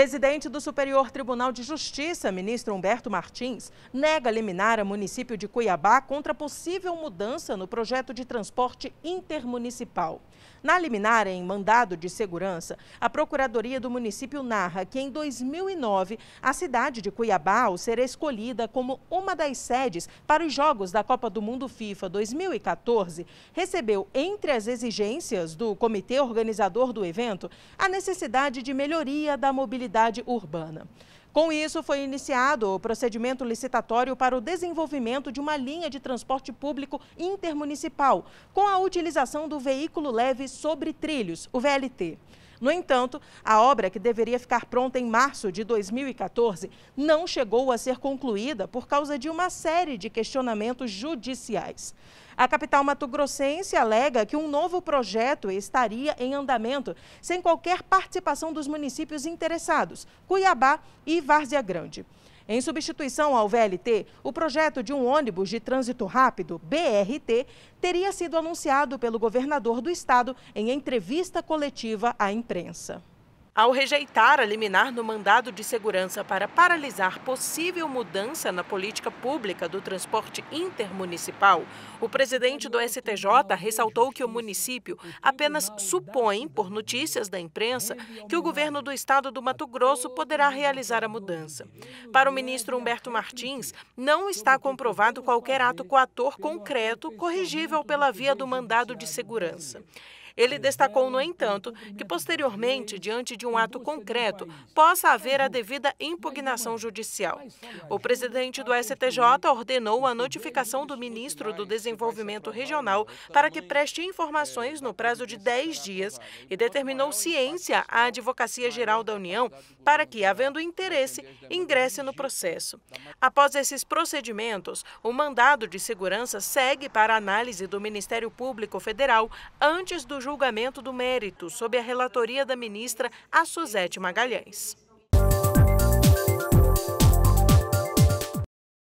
Presidente do Superior Tribunal de Justiça, ministro Humberto Martins, nega liminar a município de Cuiabá contra possível mudança no projeto de transporte intermunicipal. Na liminar em mandado de segurança, a Procuradoria do município narra que em 2009 a cidade de Cuiabá, ao ser escolhida como uma das sedes para os Jogos da Copa do Mundo FIFA 2014, recebeu entre as exigências do comitê organizador do evento a necessidade de melhoria da mobilidade mobilidade urbana. Com isso, foi iniciado o procedimento licitatório para o desenvolvimento de uma linha de transporte público intermunicipal, com a utilização do veículo leve sobre trilhos, o VLT. No entanto, a obra, que deveria ficar pronta em março de 2014, não chegou a ser concluída por causa de uma série de questionamentos judiciais. A capital mato-grossense alega que um novo projeto estaria em andamento sem qualquer participação dos municípios interessados, Cuiabá e Várzea Grande. Em substituição ao VLT, o projeto de um ônibus de trânsito rápido, BRT, teria sido anunciado pelo governador do estado em entrevista coletiva à imprensa. Ao rejeitar a liminar no mandado de segurança para paralisar possível mudança na política pública do transporte intermunicipal, o presidente do STJ ressaltou que o município apenas supõe, por notícias da imprensa, que o governo do estado do Mato Grosso poderá realizar a mudança. Para o ministro Humberto Martins, não está comprovado qualquer ato coator concreto corrigível pela via do mandado de segurança. Ele destacou, no entanto, que posteriormente, diante de um ato concreto, possa haver a devida impugnação judicial. O presidente do STJ ordenou a notificação do ministro do Desenvolvimento Regional para que preste informações no prazo de 10 dias e determinou ciência à Advocacia Geral da União para que, havendo interesse, ingresse no processo. Após esses procedimentos, o mandado de segurança segue para análise do Ministério Público Federal antes do julgamento do mérito sob a relatoria da ministra Suzete Magalhães.